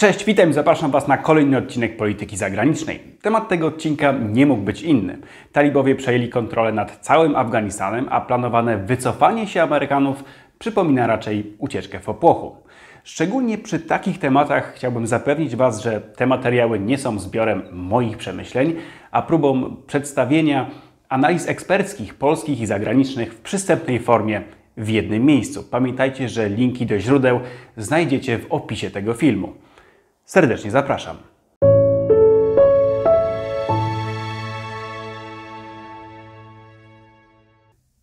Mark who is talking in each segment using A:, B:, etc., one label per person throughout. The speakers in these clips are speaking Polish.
A: Cześć, witam i zapraszam Was na kolejny odcinek Polityki Zagranicznej. Temat tego odcinka nie mógł być inny. Talibowie przejęli kontrolę nad całym Afganistanem, a planowane wycofanie się Amerykanów przypomina raczej ucieczkę w opłochu. Szczególnie przy takich tematach chciałbym zapewnić Was, że te materiały nie są zbiorem moich przemyśleń, a próbą przedstawienia analiz eksperckich, polskich i zagranicznych w przystępnej formie w jednym miejscu. Pamiętajcie, że linki do źródeł znajdziecie w opisie tego filmu. Serdecznie zapraszam.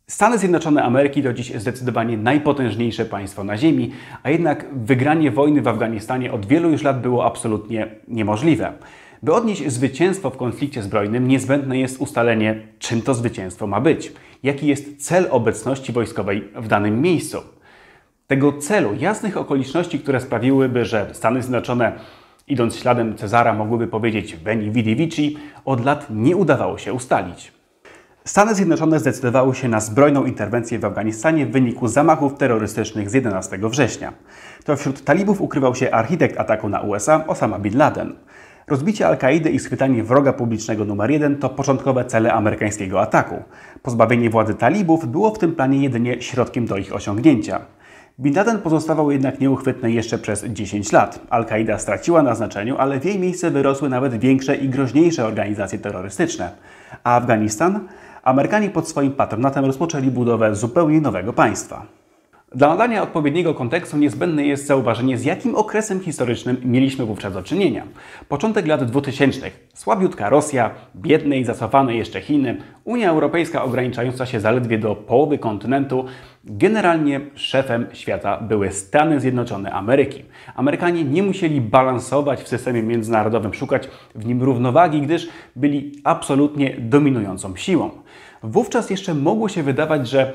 A: Stany Zjednoczone Ameryki to dziś zdecydowanie najpotężniejsze państwo na Ziemi, a jednak wygranie wojny w Afganistanie od wielu już lat było absolutnie niemożliwe. By odnieść zwycięstwo w konflikcie zbrojnym, niezbędne jest ustalenie, czym to zwycięstwo ma być, jaki jest cel obecności wojskowej w danym miejscu tego celu, jasnych okoliczności, które sprawiłyby, że Stany Zjednoczone, idąc śladem Cezara, mogłyby powiedzieć Veni Vidi Vici, od lat nie udawało się ustalić. Stany Zjednoczone zdecydowały się na zbrojną interwencję w Afganistanie w wyniku zamachów terrorystycznych z 11 września. To wśród talibów ukrywał się architekt ataku na USA Osama Bin Laden. Rozbicie Al-Kaidy i schwytanie wroga publicznego numer jeden to początkowe cele amerykańskiego ataku. Pozbawienie władzy talibów było w tym planie jedynie środkiem do ich osiągnięcia. Bin Laden pozostawał jednak nieuchwytny jeszcze przez 10 lat. Al-Kaida straciła na znaczeniu, ale w jej miejsce wyrosły nawet większe i groźniejsze organizacje terrorystyczne. A Afganistan? Amerykanie pod swoim patronatem rozpoczęli budowę zupełnie nowego państwa. Dla nadania odpowiedniego kontekstu niezbędne jest zauważenie, z jakim okresem historycznym mieliśmy wówczas do czynienia. Początek lat 2000. Słabiutka Rosja, biedne i zacofane jeszcze Chiny, Unia Europejska ograniczająca się zaledwie do połowy kontynentu. Generalnie szefem świata były Stany Zjednoczone Ameryki. Amerykanie nie musieli balansować w systemie międzynarodowym, szukać w nim równowagi, gdyż byli absolutnie dominującą siłą. Wówczas jeszcze mogło się wydawać, że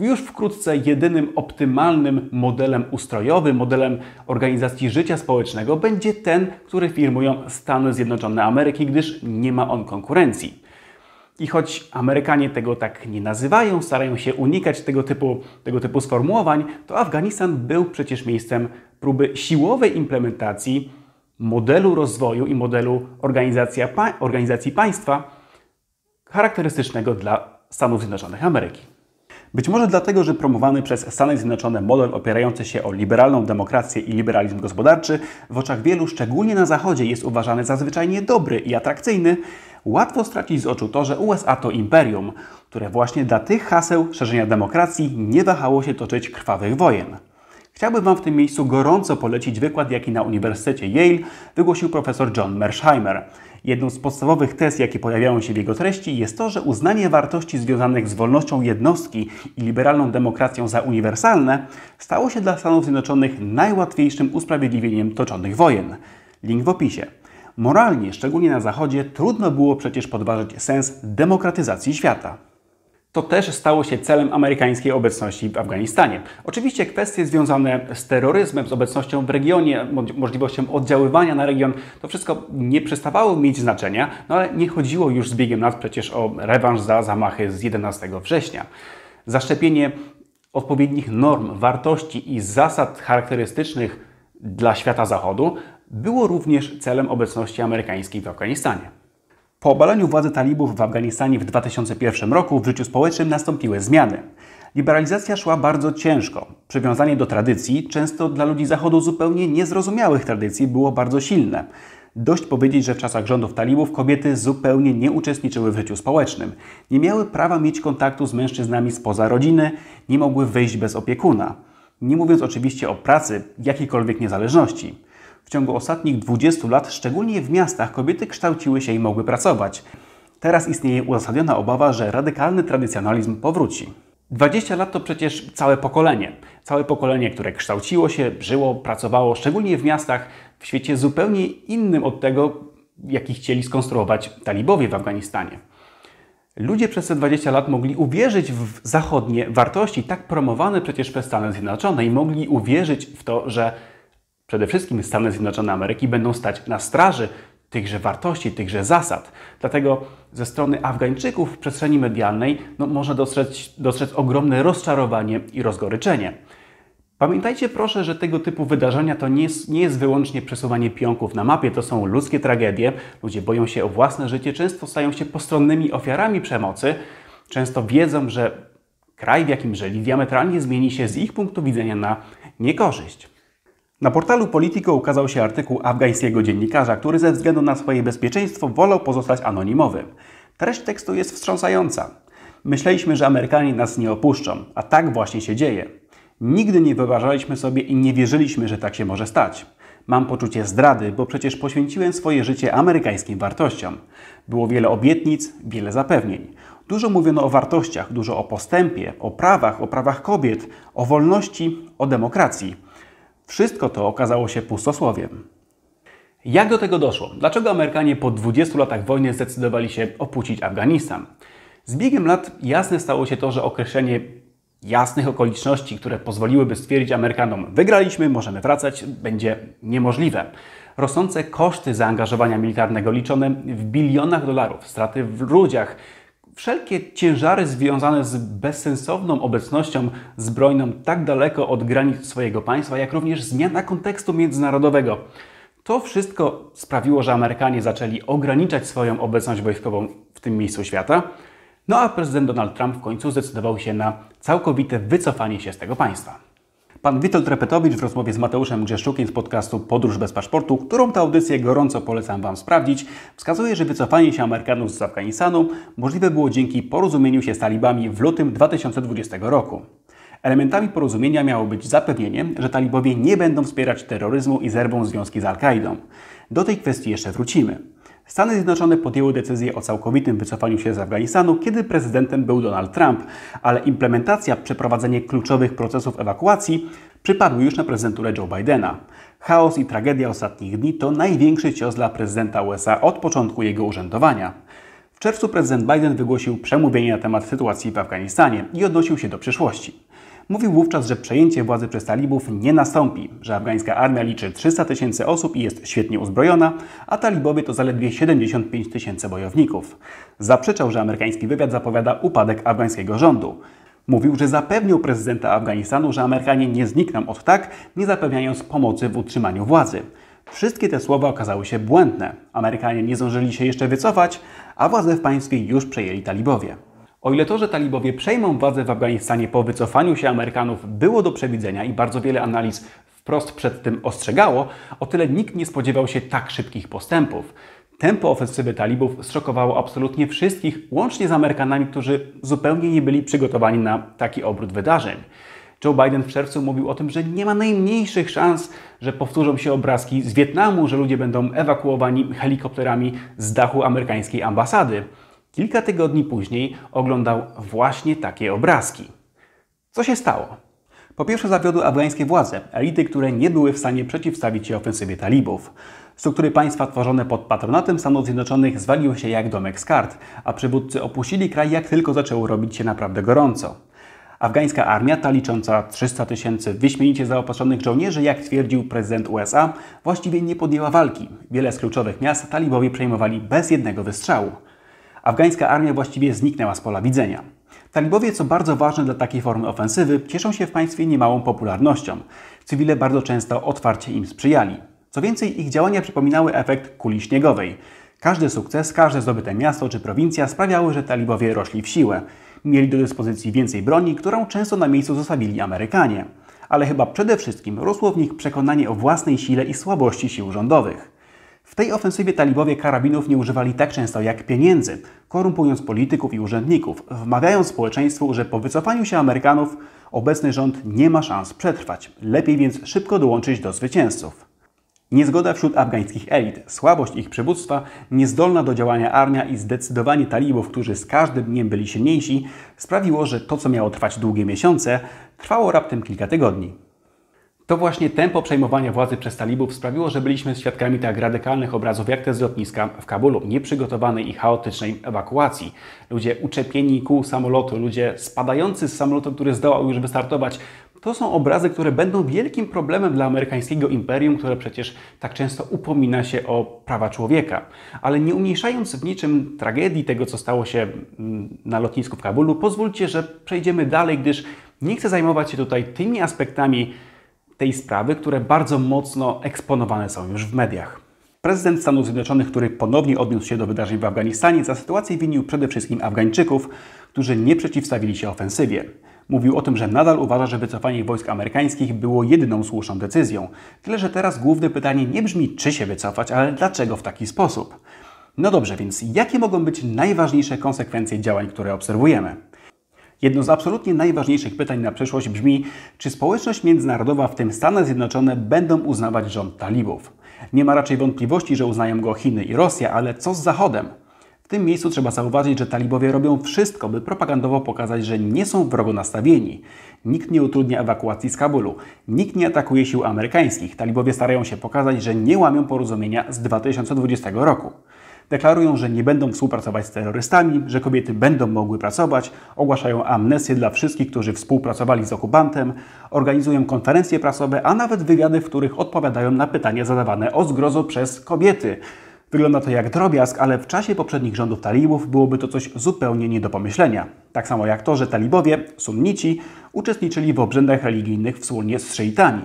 A: już wkrótce jedynym optymalnym modelem ustrojowym, modelem organizacji życia społecznego będzie ten, który firmują Stany Zjednoczone Ameryki, gdyż nie ma on konkurencji. I choć Amerykanie tego tak nie nazywają, starają się unikać tego typu, tego typu sformułowań, to Afganistan był przecież miejscem próby siłowej implementacji modelu rozwoju i modelu organizacji państwa charakterystycznego dla Stanów Zjednoczonych Ameryki. Być może dlatego, że promowany przez Stany Zjednoczone model opierający się o liberalną demokrację i liberalizm gospodarczy w oczach wielu, szczególnie na Zachodzie, jest uważany za zwyczajnie dobry i atrakcyjny, łatwo stracić z oczu to, że USA to imperium, które właśnie dla tych haseł szerzenia demokracji nie wahało się toczyć krwawych wojen. Chciałbym Wam w tym miejscu gorąco polecić wykład, jaki na Uniwersytecie Yale wygłosił profesor John Mersheimer. Jedną z podstawowych tez, jakie pojawiają się w jego treści, jest to, że uznanie wartości związanych z wolnością jednostki i liberalną demokracją za uniwersalne stało się dla Stanów Zjednoczonych najłatwiejszym usprawiedliwieniem toczonych wojen. Link w opisie. Moralnie, szczególnie na Zachodzie, trudno było przecież podważyć sens demokratyzacji świata. To też stało się celem amerykańskiej obecności w Afganistanie. Oczywiście kwestie związane z terroryzmem, z obecnością w regionie, możliwością oddziaływania na region, to wszystko nie przestawało mieć znaczenia, no ale nie chodziło już z biegiem lat przecież o rewanż za zamachy z 11 września. Zaszczepienie odpowiednich norm, wartości i zasad charakterystycznych dla świata zachodu było również celem obecności amerykańskiej w Afganistanie. Po obaleniu władzy talibów w Afganistanie w 2001 roku w życiu społecznym nastąpiły zmiany. Liberalizacja szła bardzo ciężko. Przywiązanie do tradycji, często dla ludzi zachodu zupełnie niezrozumiałych tradycji, było bardzo silne. Dość powiedzieć, że w czasach rządów talibów kobiety zupełnie nie uczestniczyły w życiu społecznym. Nie miały prawa mieć kontaktu z mężczyznami spoza rodziny, nie mogły wyjść bez opiekuna. Nie mówiąc oczywiście o pracy, jakiejkolwiek niezależności. W ciągu ostatnich 20 lat, szczególnie w miastach, kobiety kształciły się i mogły pracować. Teraz istnieje uzasadniona obawa, że radykalny tradycjonalizm powróci. 20 lat to przecież całe pokolenie. Całe pokolenie, które kształciło się, żyło, pracowało, szczególnie w miastach, w świecie zupełnie innym od tego, jaki chcieli skonstruować talibowie w Afganistanie. Ludzie przez te 20 lat mogli uwierzyć w zachodnie wartości, tak promowane przecież przez Stany Zjednoczone, i mogli uwierzyć w to, że przede wszystkim Stany Zjednoczone Ameryki będą stać na straży tychże wartości, tychże zasad. Dlatego ze strony Afgańczyków w przestrzeni medialnej no, można dostrzec, dostrzec ogromne rozczarowanie i rozgoryczenie. Pamiętajcie proszę, że tego typu wydarzenia to nie jest, nie jest wyłącznie przesuwanie pionków na mapie, to są ludzkie tragedie. Ludzie boją się o własne życie, często stają się postronnymi ofiarami przemocy, często wiedzą, że kraj, w jakim żyli, diametralnie zmieni się z ich punktu widzenia na niekorzyść. Na portalu Politico ukazał się artykuł afgańskiego dziennikarza, który ze względu na swoje bezpieczeństwo wolał pozostać anonimowy. Treść tekstu jest wstrząsająca. Myśleliśmy, że Amerykanie nas nie opuszczą, a tak właśnie się dzieje. Nigdy nie wyobrażaliśmy sobie i nie wierzyliśmy, że tak się może stać. Mam poczucie zdrady, bo przecież poświęciłem swoje życie amerykańskim wartościom. Było wiele obietnic, wiele zapewnień. Dużo mówiono o wartościach, dużo o postępie, o prawach, o prawach kobiet, o wolności, o demokracji. Wszystko to okazało się pustosłowiem. Jak do tego doszło? Dlaczego Amerykanie po 20 latach wojny zdecydowali się opuścić Afganistan? Z biegiem lat jasne stało się to, że określenie jasnych okoliczności, które pozwoliłyby stwierdzić Amerykanom, wygraliśmy, możemy wracać, będzie niemożliwe. Rosnące koszty zaangażowania militarnego liczone w bilionach dolarów, straty w ludziach, wszelkie ciężary związane z bezsensowną obecnością zbrojną tak daleko od granic swojego państwa, jak również zmiana kontekstu międzynarodowego. To wszystko sprawiło, że Amerykanie zaczęli ograniczać swoją obecność wojskową w tym miejscu świata, no a prezydent Donald Trump w końcu zdecydował się na całkowite wycofanie się z tego państwa. Pan Witold Repetowicz w rozmowie z Mateuszem Grzeszczukiem z podcastu Podróż bez paszportu, którą tę audycję gorąco polecam Wam sprawdzić, wskazuje, że wycofanie się Amerykanów z Afganistanu możliwe było dzięki porozumieniu się z talibami w lutym 2020 roku. Elementami porozumienia miało być zapewnienie, że talibowie nie będą wspierać terroryzmu i zerwą związki z Al-Kaidą. Do tej kwestii jeszcze wrócimy. Stany Zjednoczone podjęły decyzję o całkowitym wycofaniu się z Afganistanu, kiedy prezydentem był Donald Trump, ale implementacja, przeprowadzenie kluczowych procesów ewakuacji przypadły już na prezydenturę Joe Bidena. Chaos i tragedia ostatnich dni to największy cios dla prezydenta USA od początku jego urzędowania. W czerwcu prezydent Biden wygłosił przemówienie na temat sytuacji w Afganistanie i odnosił się do przyszłości. Mówił wówczas, że przejęcie władzy przez talibów nie nastąpi, że afgańska armia liczy 300 tysięcy osób i jest świetnie uzbrojona, a talibowie to zaledwie 75 tysięcy bojowników. Zaprzeczał, że amerykański wywiad zapowiada upadek afgańskiego rządu. Mówił, że zapewnił prezydenta Afganistanu, że Amerykanie nie znikną od tak, nie zapewniając pomocy w utrzymaniu władzy. Wszystkie te słowa okazały się błędne. Amerykanie nie zdążyli się jeszcze wycofać, a władzę w państwie już przejęli talibowie. O ile to, że talibowie przejmą władzę w Afganistanie po wycofaniu się Amerykanów było do przewidzenia i bardzo wiele analiz wprost przed tym ostrzegało, o tyle nikt nie spodziewał się tak szybkich postępów. Tempo ofensywy talibów zszokowało absolutnie wszystkich, łącznie z Amerykanami, którzy zupełnie nie byli przygotowani na taki obrót wydarzeń. Joe Biden w czerwcu mówił o tym, że nie ma najmniejszych szans, że powtórzą się obrazki z Wietnamu, że ludzie będą ewakuowani helikopterami z dachu amerykańskiej ambasady. Kilka tygodni później oglądał właśnie takie obrazki. Co się stało? Po pierwsze zawiodły afgańskie władze, elity, które nie były w stanie przeciwstawić się ofensywie talibów. Struktury państwa tworzone pod patronatem Stanów Zjednoczonych zwaliły się jak domek z kart, a przywódcy opuścili kraj jak tylko zaczęło robić się naprawdę gorąco. Afgańska armia, ta licząca 300 tysięcy wyśmienicie zaopatrzonych żołnierzy, jak twierdził prezydent USA, właściwie nie podjęła walki. Wiele z kluczowych miast talibowie przejmowali bez jednego wystrzału. Afgańska armia właściwie zniknęła z pola widzenia. Talibowie, co bardzo ważne dla takiej formy ofensywy, cieszą się w państwie niemałą popularnością. Cywile bardzo często otwarcie im sprzyjali. Co więcej, ich działania przypominały efekt kuli śniegowej. Każdy sukces, każde zdobyte miasto czy prowincja sprawiały, że talibowie rośli w siłę. Mieli do dyspozycji więcej broni, którą często na miejscu zostawili Amerykanie. Ale chyba przede wszystkim rosło w nich przekonanie o własnej sile i słabości sił rządowych. W tej ofensywie talibowie karabinów nie używali tak często jak pieniędzy, korumpując polityków i urzędników, wmawiając społeczeństwu, że po wycofaniu się Amerykanów obecny rząd nie ma szans przetrwać. Lepiej więc szybko dołączyć do zwycięzców. Niezgoda wśród afgańskich elit, słabość ich przywództwa, niezdolna do działania armia i zdecydowanie talibów, którzy z każdym dniem byli silniejsi, sprawiło, że to, co miało trwać długie miesiące, trwało raptem kilka tygodni. To właśnie tempo przejmowania władzy przez talibów sprawiło, że byliśmy świadkami tak radykalnych obrazów jak te z lotniska w Kabulu, nieprzygotowanej i chaotycznej ewakuacji. Ludzie uczepieni kół samolotu, ludzie spadający z samolotu, który zdołał już wystartować, to są obrazy, które będą wielkim problemem dla amerykańskiego imperium, które przecież tak często upomina się o prawa człowieka. Ale nie umniejszając w niczym tragedii tego, co stało się mm, na lotnisku w Kabulu, pozwólcie, że przejdziemy dalej, gdyż nie chcę zajmować się tutaj tymi aspektami, tej sprawy, które bardzo mocno eksponowane są już w mediach. Prezydent Stanów Zjednoczonych, który ponownie odniósł się do wydarzeń w Afganistanie, za sytuację winił przede wszystkim Afgańczyków, którzy nie przeciwstawili się ofensywie. Mówił o tym, że nadal uważa, że wycofanie wojsk amerykańskich było jedyną słuszną decyzją. Tyle, że teraz główne pytanie nie brzmi, czy się wycofać, ale dlaczego w taki sposób. No dobrze, więc jakie mogą być najważniejsze konsekwencje działań, które obserwujemy? Jedno z absolutnie najważniejszych pytań na przyszłość brzmi, czy społeczność międzynarodowa, w tym Stany Zjednoczone, będą uznawać rząd talibów? Nie ma raczej wątpliwości, że uznają go Chiny i Rosja, ale co z Zachodem? W tym miejscu trzeba zauważyć, że talibowie robią wszystko, by propagandowo pokazać, że nie są wrogo nastawieni. Nikt nie utrudnia ewakuacji z Kabulu, nikt nie atakuje sił amerykańskich. Talibowie starają się pokazać, że nie łamią porozumienia z 2020 roku. Deklarują, że nie będą współpracować z terrorystami, że kobiety będą mogły pracować, ogłaszają amnestię dla wszystkich, którzy współpracowali z okupantem, organizują konferencje prasowe, a nawet wywiady, w których odpowiadają na pytania zadawane o zgrozo przez kobiety. Wygląda to jak drobiazg, ale w czasie poprzednich rządów talibów byłoby to coś zupełnie nie do pomyślenia. Tak samo jak to, że talibowie, sunnici, uczestniczyli w obrzędach religijnych wspólnie z szyitami.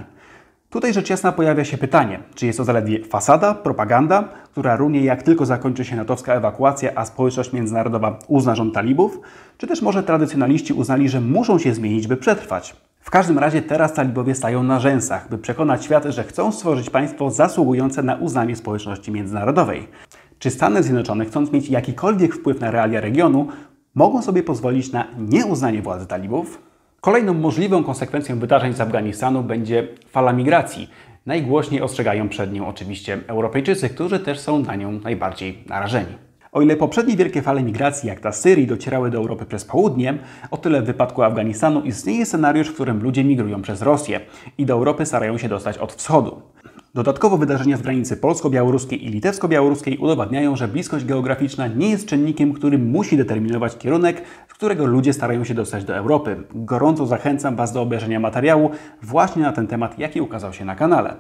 A: Tutaj rzecz jasna pojawia się pytanie, czy jest to zaledwie fasada, propaganda, która runie jak tylko zakończy się natowska ewakuacja, a społeczność międzynarodowa uzna rząd talibów, czy też może tradycjonaliści uznali, że muszą się zmienić, by przetrwać. W każdym razie teraz talibowie stają na rzęsach, by przekonać świat, że chcą stworzyć państwo zasługujące na uznanie społeczności międzynarodowej. Czy Stany Zjednoczone, chcąc mieć jakikolwiek wpływ na realia regionu, mogą sobie pozwolić na nieuznanie władzy talibów? Kolejną możliwą konsekwencją wydarzeń z Afganistanu będzie fala migracji. Najgłośniej ostrzegają przed nią oczywiście Europejczycy, którzy też są na nią najbardziej narażeni. O ile poprzednie wielkie fale migracji, jak ta z Syrii, docierały do Europy przez południe, o tyle w wypadku Afganistanu istnieje scenariusz, w którym ludzie migrują przez Rosję i do Europy starają się dostać od wschodu. Dodatkowo wydarzenia z granicy polsko-białoruskiej i litewsko-białoruskiej udowadniają, że bliskość geograficzna nie jest czynnikiem, który musi determinować kierunek, w którego ludzie starają się dostać do Europy. Gorąco zachęcam Was do obejrzenia materiału właśnie na ten temat, jaki ukazał się na kanale.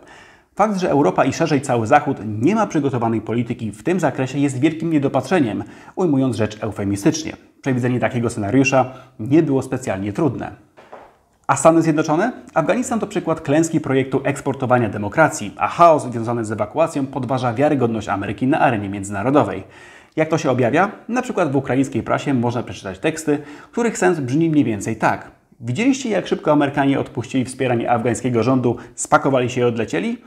A: Fakt, że Europa i szerzej cały Zachód nie ma przygotowanej polityki w tym zakresie jest wielkim niedopatrzeniem, ujmując rzecz eufemistycznie. Przewidzenie takiego scenariusza nie było specjalnie trudne. A Stany Zjednoczone? Afganistan to przykład klęski projektu eksportowania demokracji, a chaos związany z ewakuacją podważa wiarygodność Ameryki na arenie międzynarodowej. Jak to się objawia? Na przykład w ukraińskiej prasie można przeczytać teksty, których sens brzmi mniej więcej tak. Widzieliście, jak szybko Amerykanie odpuścili wspieranie afgańskiego rządu, spakowali się i odlecieli?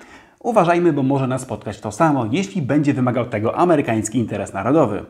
A: Uważajmy, bo może nas spotkać to samo, jeśli będzie wymagał tego amerykański interes narodowy.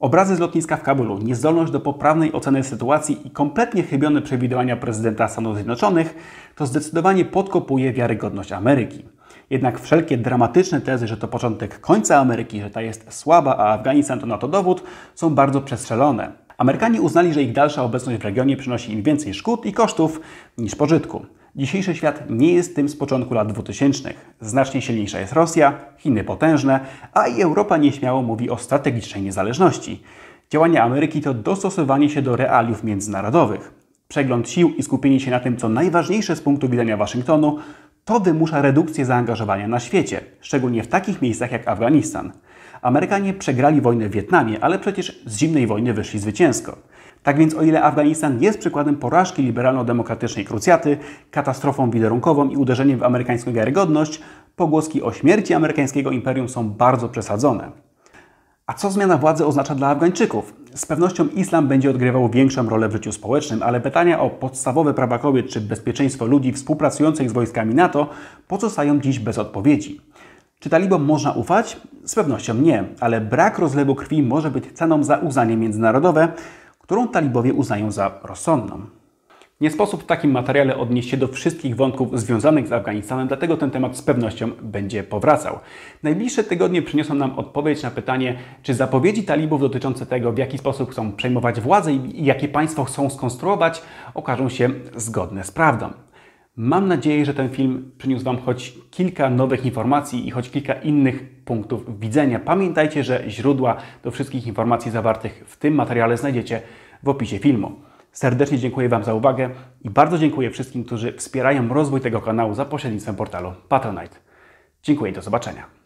A: Obrazy z lotniska w Kabulu, niezdolność do poprawnej oceny sytuacji i kompletnie chybione przewidywania prezydenta Stanów Zjednoczonych to zdecydowanie podkopuje wiarygodność Ameryki. Jednak wszelkie dramatyczne tezy, że to początek końca Ameryki, że ta jest słaba, a Afganistan to na to dowód, są bardzo przestrzelone. Amerykanie uznali, że ich dalsza obecność w regionie przynosi im więcej szkód i kosztów niż pożytku. Dzisiejszy świat nie jest tym z początku lat 2000. Znacznie silniejsza jest Rosja, Chiny potężne, a i Europa nieśmiało mówi o strategicznej niezależności. Działania Ameryki to dostosowanie się do realiów międzynarodowych. Przegląd sił i skupienie się na tym, co najważniejsze z punktu widzenia Waszyngtonu, to wymusza redukcję zaangażowania na świecie, szczególnie w takich miejscach jak Afganistan. Amerykanie przegrali wojnę w Wietnamie, ale przecież z zimnej wojny wyszli zwycięsko. Tak więc o ile Afganistan jest przykładem porażki liberalno-demokratycznej krucjaty, katastrofą wizerunkową i uderzeniem w amerykańską wiarygodność, pogłoski o śmierci amerykańskiego imperium są bardzo przesadzone. A co zmiana władzy oznacza dla Afgańczyków? Z pewnością islam będzie odgrywał większą rolę w życiu społecznym, ale pytania o podstawowe prawa kobiet czy bezpieczeństwo ludzi współpracujących z wojskami NATO pozostają dziś bez odpowiedzi. Czy talibom można ufać? Z pewnością nie, ale brak rozlewu krwi może być ceną za uznanie międzynarodowe, którą talibowie uznają za rozsądną. Nie sposób w takim materiale odnieść się do wszystkich wątków związanych z Afganistanem, dlatego ten temat z pewnością będzie powracał. Najbliższe tygodnie przyniosą nam odpowiedź na pytanie, czy zapowiedzi talibów dotyczące tego, w jaki sposób chcą przejmować władzę i jakie państwo chcą skonstruować, okażą się zgodne z prawdą. Mam nadzieję, że ten film przyniósł Wam choć kilka nowych informacji i choć kilka innych punktów widzenia. Pamiętajcie, że źródła do wszystkich informacji zawartych w tym materiale znajdziecie w opisie filmu. Serdecznie dziękuję Wam za uwagę i bardzo dziękuję wszystkim, którzy wspierają rozwój tego kanału za pośrednictwem portalu Patronite. Dziękuję i do zobaczenia.